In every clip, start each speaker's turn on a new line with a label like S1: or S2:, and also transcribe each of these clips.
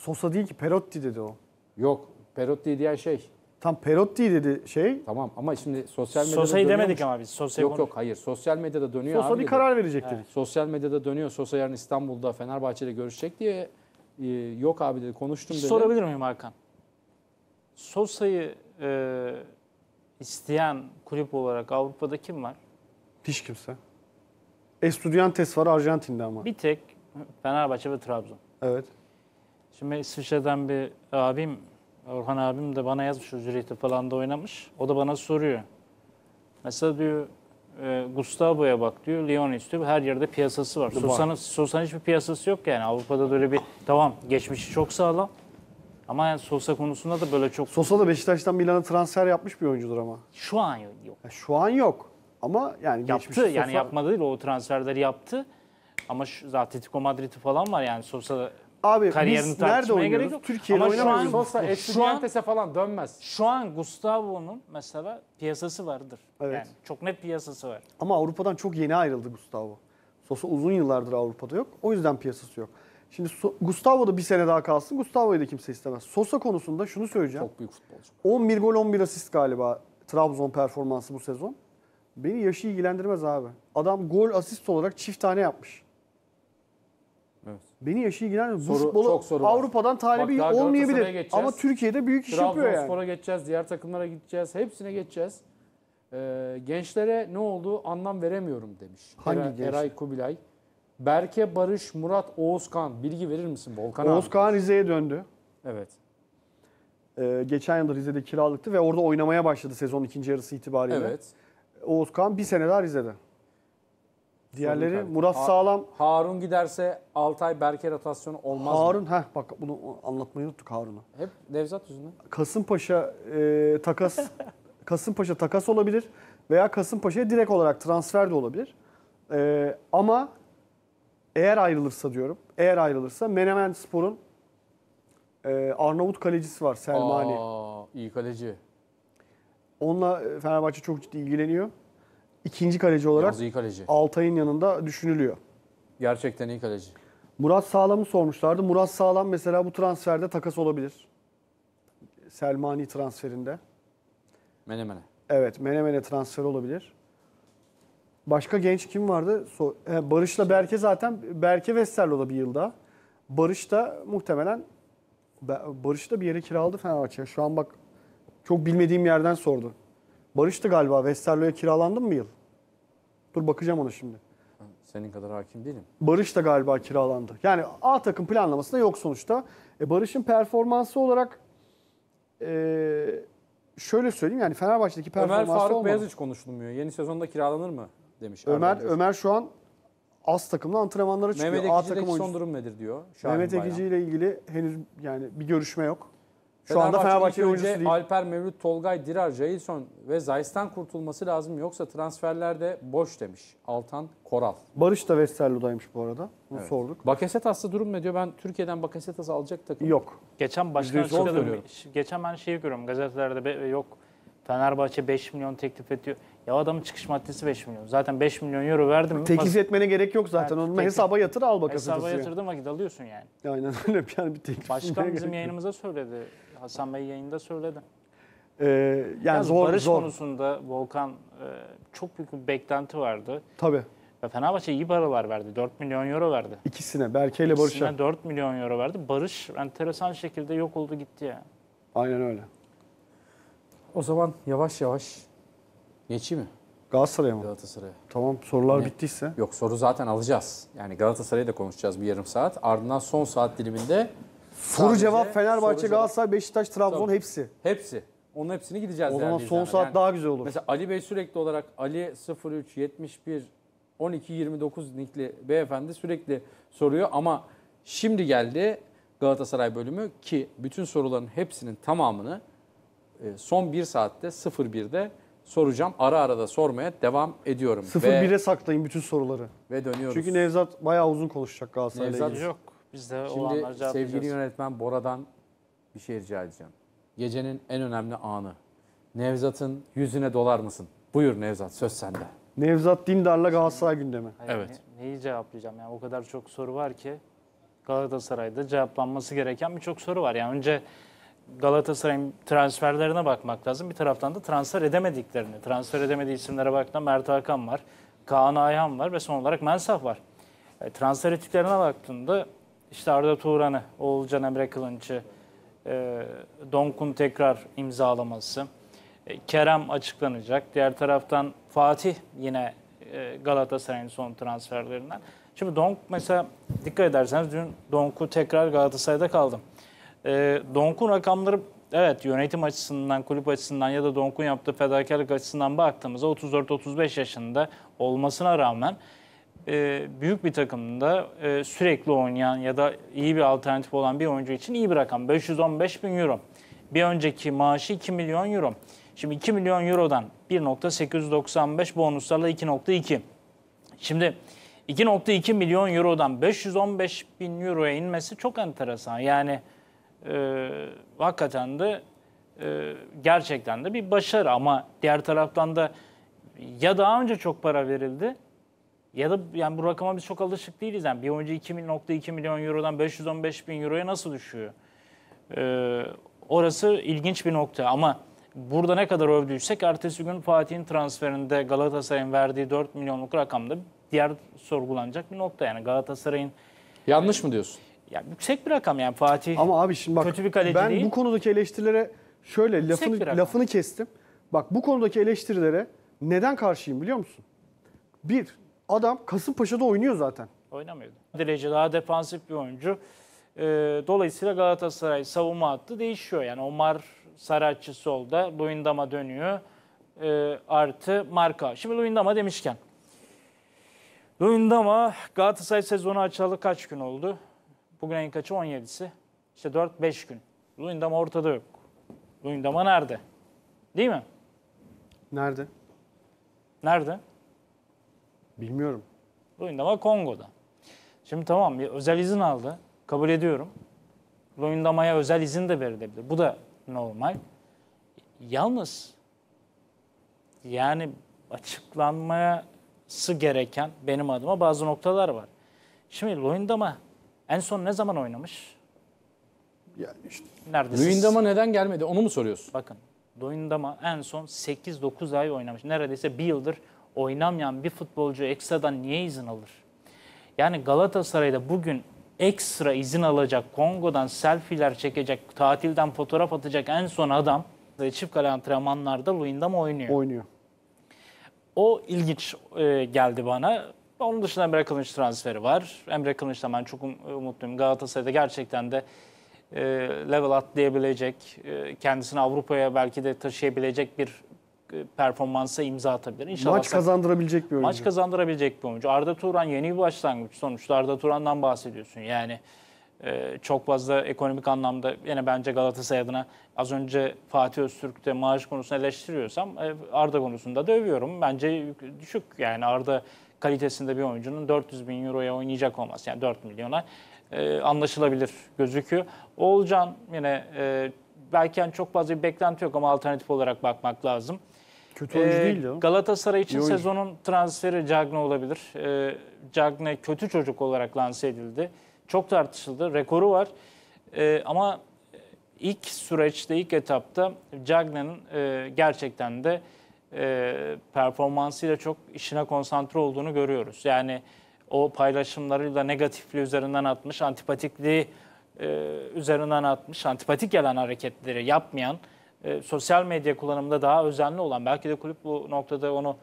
S1: Sosa değil ki Perotti dedi o. Yok. Perotti diyen şey. Tam Perotti dedi şey.
S2: Tamam ama şimdi sosyal medyada Sosa'yı demedik ama biz. Sosa'yı Yok konu- yok hayır. Sosyal medyada dönüyor Sosa abi bir karar verecek dedik. Sosyal medyada dönüyor. Sosa yarın İstanbul'da Fenerbahçe'yle görüşecek diye e, yok abi dedi konuştum dedi. Sorabilir miyim
S3: Hakan? Sosa'yı e, isteyen kulüp olarak Avrupa'da kim var?
S2: Hiç kimse.
S1: Estudiantes var Arjantin'de ama. Bir
S3: tek Fenerbahçe ve Trabzon. Evet. Şimdi İsviçre'den bir abim, Orhan abim de bana yazmış, Zürih'te falan da oynamış. O da bana soruyor. Mesela diyor, e, Gustavo'ya bak diyor, Lyon istiyor. Her yerde piyasası var. Sosan'ın Sosan hiçbir piyasası yok yani. Avrupa'da böyle bir, tamam geçmişi çok sağlam. Ama yani Sosa konusunda da böyle çok...
S1: Sosa da Beşiktaş'tan Milan'a transfer yapmış bir oyuncudur ama. Şu an yok. Ya şu an yok. Ama yani yaptı yani Sosa... yapmadı
S3: değil o transferleri yaptı. Ama şu, zaten Atletico Madrid'i falan var yani Sosa Abi Kariyerini biz nerede tartışmaya gerek oynuyoruz? yok. Türkiye'de Ama şu an- Sosa, Şu an- Estudiantes'e falan dönmez. Şu an Gustavo'nun mesela piyasası vardır. Evet. Yani çok net piyasası var.
S1: Ama Avrupa'dan çok yeni ayrıldı Gustavo. Sosa uzun yıllardır Avrupa'da yok. O yüzden piyasası yok. Şimdi So- Gustavo da bir sene daha kalsın. Gustavo'yu da kimse istemez. Sosa konusunda şunu söyleyeceğim. Çok büyük futbolcu. 11 gol 11 asist galiba Trabzon performansı bu sezon. Beni yaşı ilgilendirmez abi. Adam gol asist olarak çift tane yapmış. Beni yaşı ilgilendirmiyor. Bu futbolu çok soru Avrupa'dan talebi Bak olmayabilir. Ama Türkiye'de büyük iş yapıyor yani. Trabzonspor'a
S2: geçeceğiz, diğer takımlara gideceğiz, hepsine geçeceğiz. Ee, gençlere ne oldu anlam veremiyorum demiş. Hangi Eray, Eray Kubilay. Berke, Barış, Murat, Oğuzkan. Bilgi verir misin Volkan abi? Oğuzkan
S1: Rize'ye döndü. Evet. Ee, geçen yıl da Rize'de kiralıktı ve orada oynamaya başladı sezon ikinci yarısı itibariyle. Evet. Oğuzkan bir sene daha Rize'de.
S2: Diğerleri Murat Ha- Sağlam. Harun giderse Altay Berke rotasyonu olmaz mı? Harun
S1: heh bak bunu anlatmayı unuttuk Harun'u
S2: Hep Nevzat yüzünden.
S1: Kasımpaşa e, takas Kasımpaşa takas olabilir veya Kasımpaşa'ya direkt olarak transfer de olabilir. E, ama eğer ayrılırsa diyorum. Eğer ayrılırsa Menemen Spor'un e, Arnavut kalecisi var Selmani.
S2: Aa, iyi kaleci.
S1: Onunla e, Fenerbahçe çok ciddi ilgileniyor ikinci kaleci olarak Yalnız iyi kaleci. Altay'ın yanında
S2: düşünülüyor. Gerçekten iyi kaleci.
S1: Murat Sağlam'ı sormuşlardı. Murat Sağlam mesela bu transferde takas olabilir. Selmani transferinde. Menemen'e. Evet, Menemen'e transfer olabilir. Başka genç kim vardı? E, Barış'la Berke zaten Berke Westerlo'da bir yılda. Barış da muhtemelen Barış da bir yere kiraladı Fenerbahçe. Şu an bak çok bilmediğim yerden sordu. Barış'tı galiba. Westerlo'ya kiralandı mı bir yıl? Dur bakacağım ona şimdi.
S2: Senin kadar hakim değilim.
S1: Barış da galiba kiralandı. Yani A takım planlamasında yok sonuçta. E, Barış'ın performansı olarak e, şöyle söyleyeyim yani Fenerbahçe'deki
S2: performansı Ömer Faruk olmadı. Beyaz hiç konuşulmuyor. Yeni sezonda kiralanır mı demiş. Ömer Erdoğan. Ömer
S1: şu an az takımla antrenmanlara çıkıyor. Mehmet Ekici son durum nedir diyor. Şahin Mehmet Ekici ile ilgili henüz yani bir görüşme yok. Şu anda Fenerbahçe önce değil.
S2: Alper Mevlüt Tolgay Dirar Jason ve Zayis'ten kurtulması lazım yoksa transferlerde boş demiş Altan Koral.
S1: Barış da Westerlo'daymış bu arada. Bunu evet. sorduk.
S3: Bakasetas'ta durum ne diyor? Ben Türkiye'den Bakasetas alacak takım. Yok. Geçen başkan açıkladı. Geçen ben şeyi görüyorum gazetelerde be, yok Fenerbahçe 5 milyon teklif ediyor. Ya adamın çıkış maddesi 5 milyon. Zaten 5 milyon euro verdim mi? Teklif etmene
S1: gerek yok zaten. Yani, Onu hesaba yatır al Bakasetas'ı. Hesaba yatırdım
S3: vakit alıyorsun yani. Aynen
S1: öyle. Yani bir teklif Başkan bizim yayınımıza
S3: söyledi. Hasan Bey yayında söyledi. Ee, yani, zor, barış zor. konusunda Volkan e, çok büyük bir beklenti vardı. Tabii. Ve Fenerbahçe iyi paralar verdi. 4 milyon euro verdi.
S1: İkisine Berke ile Barış'a. İkisine
S3: 4 milyon euro verdi. Barış enteresan şekilde yok oldu gitti ya. Yani.
S1: Aynen öyle. O zaman yavaş yavaş. Geçeyim mi? Galatasaray'a mı? Galatasaray'a. Tamam sorular ne?
S2: bittiyse. Yok soru zaten alacağız. Yani Galatasaray'ı da konuşacağız bir yarım saat. Ardından son saat diliminde Soru
S1: cevap Fenerbahçe, soru Galatasaray, Beşiktaş, Trabzon Tabii. hepsi.
S2: Hepsi. Onun hepsini gideceğiz. O zaman yani son saat yani daha güzel olur. Mesela Ali Bey sürekli olarak Ali 03 71 12 29 nikli beyefendi sürekli soruyor ama şimdi geldi Galatasaray bölümü ki bütün soruların hepsinin tamamını e, son bir saatte 01'de soracağım. Ara ara da sormaya devam ediyorum. 01'e
S1: saklayın bütün soruları. Ve dönüyoruz. Çünkü Nevzat bayağı uzun konuşacak
S2: Galatasaray'la Nevzat, ilgili. Yok biz de Şimdi olanları cevaplayacağız. sevgili yönetmen Bora'dan bir şey rica edeceğim. Gecenin en önemli anı. Nevzat'ın yüzüne dolar mısın? Buyur Nevzat söz sende. Nevzat Dindar'la Galatasaray gündemi. Hayır, Evet.
S3: ne- neyi cevaplayacağım? Yani o kadar çok soru var ki Galatasaray'da cevaplanması gereken birçok soru var. Yani önce Galatasaray'ın transferlerine bakmak lazım. Bir taraftan da transfer edemediklerini. Transfer edemediği isimlere baktığında Mert Hakan var, Kaan Ayhan var ve son olarak Mensah var. E, transfer ettiklerine baktığında işte Arda Turan'ı, Oğulcan Emre Kılınç'ı, e, Donk'un tekrar imzalaması, e, Kerem açıklanacak. Diğer taraftan Fatih yine e, Galatasaray'ın son transferlerinden. Şimdi Donk mesela dikkat ederseniz dün Donk'u tekrar Galatasaray'da kaldım. E, Donk'un rakamları evet yönetim açısından, kulüp açısından ya da Donk'un yaptığı fedakarlık açısından baktığımızda 34-35 yaşında olmasına rağmen e, büyük bir takımda e, sürekli oynayan ya da iyi bir alternatif olan bir oyuncu için iyi bir rakam. 515 bin euro. Bir önceki maaşı 2 milyon euro. Şimdi 2 milyon eurodan 1.895 bonuslarla 2.2. Şimdi 2.2 milyon eurodan 515 bin euroya inmesi çok enteresan. Yani e, hakikaten de e, gerçekten de bir başarı ama diğer taraftan da ya daha önce çok para verildi ya da yani bu rakama biz çok alışık değiliz. Yani bir oyuncu 2.2 milyon eurodan 515 bin euroya nasıl düşüyor? Ee, orası ilginç bir nokta ama burada ne kadar övdüysek ertesi gün Fatih'in transferinde Galatasaray'ın verdiği 4 milyonluk rakamda diğer sorgulanacak bir nokta. Yani Galatasaray'ın... Yanlış e, mı diyorsun? Ya yüksek bir rakam yani Fatih. Ama abi şimdi bak kötü bir ben değil. bu
S1: konudaki eleştirilere şöyle lafını lafını kestim. Bak bu konudaki eleştirilere neden karşıyım biliyor musun? Bir, Adam Kasımpaşa'da
S3: oynuyor zaten. Oynamıyordu. Derece daha defansif bir oyuncu. Ee, dolayısıyla Galatasaray savunma hattı değişiyor. Yani Omar Saracchi solda, Luindama dönüyor. Ee, artı Marka. Şimdi Luindama demişken. Luindama Galatasaray sezonu açalı kaç gün oldu? Bugün en kaçı 17'si. İşte 4-5 gün. Luindama ortada yok. Luindama nerede? Değil mi? Nerede? Nerede? Bilmiyorum. Luyendama Kongo'da. Şimdi tamam bir özel izin aldı. Kabul ediyorum. Luyendama'ya özel izin de verilebilir. Bu da normal. Yalnız yani açıklanması gereken benim adıma bazı noktalar var. Şimdi Luyendama en son ne zaman oynamış? Yani işte. Neredesiz? Luyendama neden gelmedi onu mu soruyorsun? Bakın Luyendama en son 8-9 ay oynamış. Neredeyse bir yıldır oynamayan bir futbolcu ekstradan niye izin alır? Yani Galatasaray'da bugün ekstra izin alacak, Kongo'dan selfiler çekecek, tatilden fotoğraf atacak en son adam çift kale antrenmanlarda mı oynuyor. Oynuyor. O ilginç e, geldi bana. Onun dışında Emre Kılıç transferi var. Emre Kılıç'tan ben çok um, umutluyum. Galatasaray'da gerçekten de e, level atlayabilecek, e, kendisini Avrupa'ya belki de taşıyabilecek bir e, performansa imza atabilir. İnşallah maç
S1: kazandırabilecek bir oyuncu. Maç
S3: kazandırabilecek bir oyuncu. Arda Turan yeni bir başlangıç. Sonuçta Arda Turan'dan bahsediyorsun. Yani e, çok fazla ekonomik anlamda yine bence Galatasaray adına az önce Fatih Öztürk'te maaş konusunu eleştiriyorsam e, Arda konusunda da övüyorum. Bence düşük yani Arda kalitesinde bir oyuncunun 400 bin euroya oynayacak olması yani 4 milyona e, anlaşılabilir gözüküyor. Oğulcan yine e, belki yani çok fazla bir beklenti yok ama alternatif olarak bakmak lazım. Kötü oyuncu ee, değil ya. Galatasaray için İyi sezonun transferi Cagne olabilir. Ee, Cagne kötü çocuk olarak lanse edildi. Çok tartışıldı. Rekoru var. Ee, ama ilk süreçte, ilk etapta Cagne'nin e, gerçekten de e, performansıyla çok işine konsantre olduğunu görüyoruz. Yani o paylaşımlarıyla negatifliği üzerinden atmış, antipatikliği e, üzerinden atmış, antipatik gelen hareketleri yapmayan e, sosyal medya kullanımında daha özenli olan, belki de kulüp bu noktada onu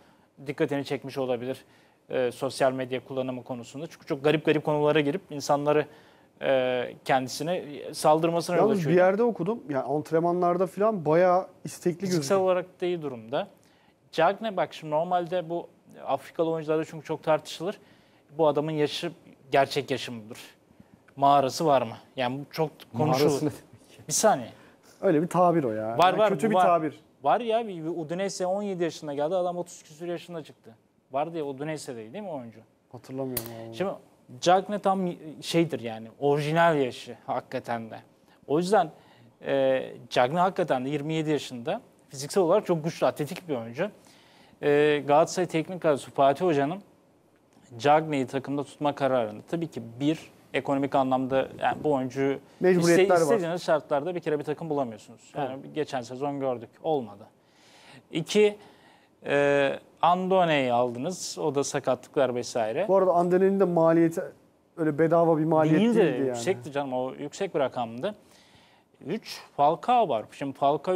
S3: dikkatini çekmiş olabilir e, sosyal medya kullanımı konusunda. Çünkü çok garip garip konulara girip insanları e, kendisine saldırmasına yol açıyor. bir
S1: yerde okudum. Yani antrenmanlarda falan bayağı istekli gözüküyor. Fiziksel
S3: olarak da iyi durumda. Cagne bak şimdi normalde bu Afrikalı oyuncularda çünkü çok tartışılır. Bu adamın yaşı gerçek yaşı mıdır? Mağarası var mı? Yani bu çok konuşulur.
S1: Bir saniye. Öyle bir tabir o ya. Var yani var. Kötü bir var. tabir.
S3: Var ya bir bir Udinese 17 yaşında geldi adam 30 küsur yaşında çıktı. Var diye Udinese'deydi değil mi oyuncu? Hatırlamıyorum abi. Şimdi Cagne tam şeydir yani orijinal yaşı hakikaten de. O yüzden e, Cagne hakikaten de 27 yaşında fiziksel olarak çok güçlü atletik bir oyuncu. E, Galatasaray Teknik Kadrosu Fatih Hoca'nın Cagne'yi takımda tutma kararını tabii ki bir ekonomik anlamda yani bu oyuncu iste, istediğiniz var. şartlarda bir kere bir takım bulamıyorsunuz. Yani evet. geçen sezon gördük. Olmadı. İki, e, Andone'yi aldınız. O da sakatlıklar vesaire. Bu arada Andone'nin
S1: de maliyeti öyle bedava bir maliyet değildi, değildi yani. yüksekti
S3: canım. O yüksek bir rakamdı. Üç, Falcao var. Şimdi Falcao 3